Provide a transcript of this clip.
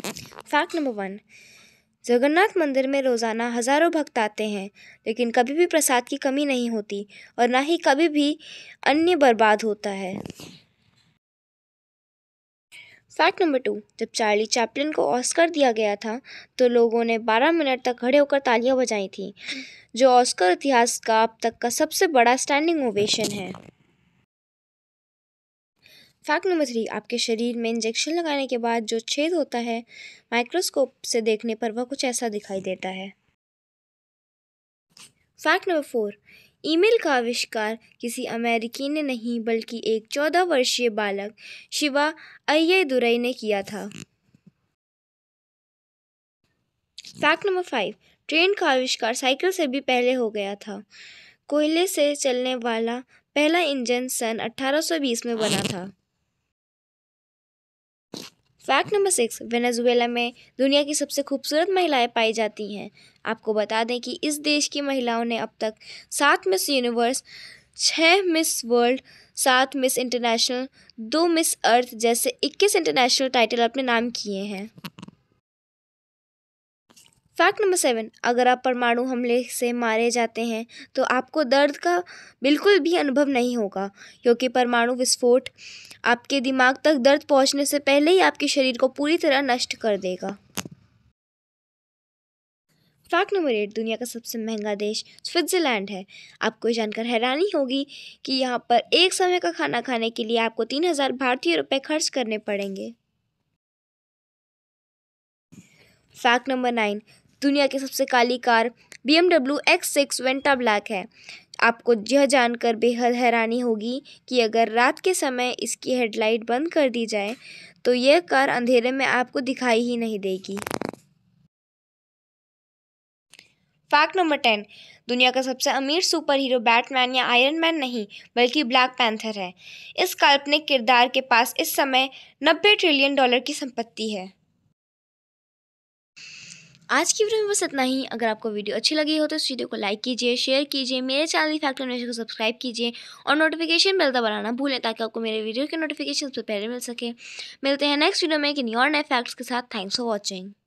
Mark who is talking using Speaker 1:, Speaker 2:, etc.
Speaker 1: fact number one Jagannath मंदिर में रोज़ाना हज़ारों भक्त आते हैं लेकिन कभी भी प्रसाद की कमी नहीं होती और ना ही कभी भी अन्य बर्बाद होता है फैक्ट नंबर टू जब चार्ली चैपलिन को ऑस्कर दिया गया था तो लोगों ने बारह मिनट तक खड़े होकर तालियां बजाई थी जो ऑस्कर इतिहास का अब तक का सबसे बड़ा स्टैंडिंग ओवेशन है फैक्ट नंबर थ्री आपके शरीर में इंजेक्शन लगाने के बाद जो छेद होता है माइक्रोस्कोप से देखने पर वह कुछ ऐसा दिखाई देता है फैक्ट नंबर फोर ईमेल का आविष्कार किसी अमेरिकी ने नहीं बल्कि एक चौदह वर्षीय बालक शिवा दुरई ने किया था फैक्ट नंबर फाइव ट्रेन का आविष्कार साइकिल से भी पहले हो गया था कोयले से चलने वाला पहला इंजन सन 1820 में बना था फैक्ट नंबर सिक्स वेनेजुएला में दुनिया की सबसे खूबसूरत महिलाएं पाई जाती हैं आपको बता दें कि इस देश की महिलाओं ने अब तक सात मिस यूनिवर्स छः मिस वर्ल्ड सात मिस इंटरनेशनल दो मिस अर्थ जैसे इक्कीस इंटरनेशनल टाइटल अपने नाम किए हैं फैक्ट नंबर सेवन अगर आप परमाणु हमले से मारे जाते हैं तो आपको दर्द का बिल्कुल भी अनुभव नहीं होगा क्योंकि परमाणु विस्फोट आपके दिमाग तक दर्द पहुंचने से पहले ही आपके शरीर को पूरी तरह नष्ट कर देगा फैक्ट नंबर एट दुनिया का सबसे महंगा देश स्विट्ज़रलैंड है आपको जानकर हैरानी होगी कि यहाँ पर एक समय का खाना खाने के लिए आपको तीन हज़ार भारतीय रुपए खर्च करने पड़ेंगे फैक्ट नंबर नाइन दुनिया की सबसे काली car B M W X six Vanta black है आपको यह जानकर बेहद हैरानी होगी कि अगर रात के समय इसकी हेडलाइट बंद कर दी जाए तो यह कार अंधेरे में आपको दिखाई ही नहीं देगी फैक्ट नंबर टेन दुनिया का सबसे अमीर सुपर हीरो बैटमैन या आयरन मैन नहीं बल्कि ब्लैक पैंथर है इस काल्पनिक किरदार के पास इस समय नब्बे ट्रिलियन डॉलर की संपत्ति है आज की वीडियो में बस इतना ही अगर आपको वीडियो अच्छी लगी हो तो इस वीडियो को लाइक कीजिए शेयर कीजिए मेरे चैनल फैक्ट्री इन्वेशन को सब्सक्राइब कीजिए और नोटिफिकेशन बेल दबाना भूलें ताकि आपको मेरे वीडियो के नोटिफिकेशन सबसे पहले मिल सके मिलते हैं नेक्स्ट वीडियो में एक न्यू और नए फैक्ट्स के साथ थैंक्स फॉर वॉचिंग